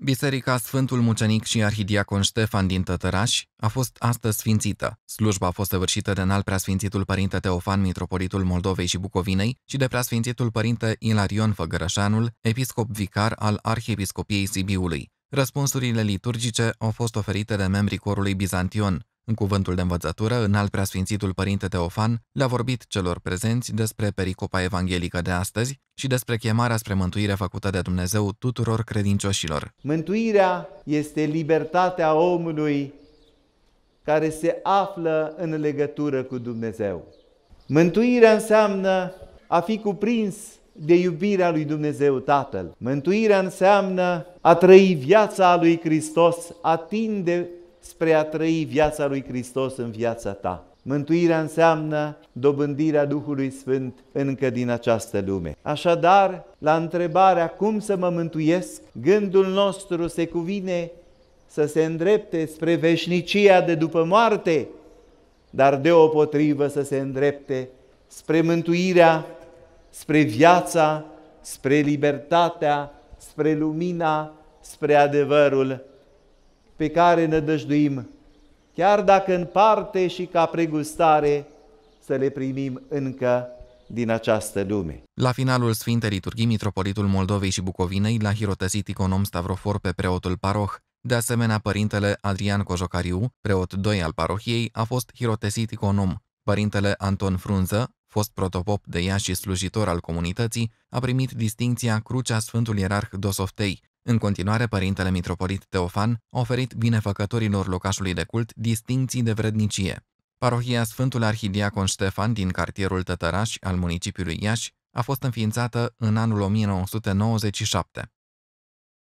Biserica Sfântul Mucenic și Arhidiacon Ștefan din Tătăraș a fost astăzi sfințită. Slujba a fost săvârșită de înalt preasfințitul părinte Teofan, mitropolitul Moldovei și Bucovinei și de preasfințitul părinte Ilarion Făgărășanul, episcop vicar al Arhiepiscopiei Sibiului. Răspunsurile liturgice au fost oferite de membrii corului Bizantion. În cuvântul de învățătură, în al preasfințitul Părinte Teofan le-a vorbit celor prezenți despre pericopa evanghelică de astăzi și despre chemarea spre mântuire făcută de Dumnezeu tuturor credincioșilor. Mântuirea este libertatea omului care se află în legătură cu Dumnezeu. Mântuirea înseamnă a fi cuprins de iubirea lui Dumnezeu Tatăl. Mântuirea înseamnă a trăi viața lui Hristos, a tinde spre a trăi viața lui Hristos în viața ta. Mântuirea înseamnă dobândirea Duhului Sfânt încă din această lume. Așadar, la întrebarea cum să mă mântuiesc, gândul nostru se cuvine să se îndrepte spre veșnicia de după moarte, dar deopotrivă să se îndrepte spre mântuirea, spre viața, spre libertatea, spre lumina, spre adevărul pe care ne dăjduim, chiar dacă în parte și ca pregustare să le primim încă din această lume. La finalul Sfintei Liturghii, Mitropolitul Moldovei și Bucovinei l-a hirotăsit iconom Stavrofor pe preotul paroh. De asemenea, părintele Adrian Cojocariu, preot 2 al parohiei, a fost hirotesit iconom. Părintele Anton Frunză, fost protopop de ea și slujitor al comunității, a primit distinția Crucea Sfântul Ierarh Dosoftei. În continuare, părintele mitropolit Teofan a oferit binefăcătorilor locașului de cult distinții de vrednicie. Parohia Sfântul Arhidiacon Ștefan din cartierul Tătăraș al municipiului Iași a fost înființată în anul 1997.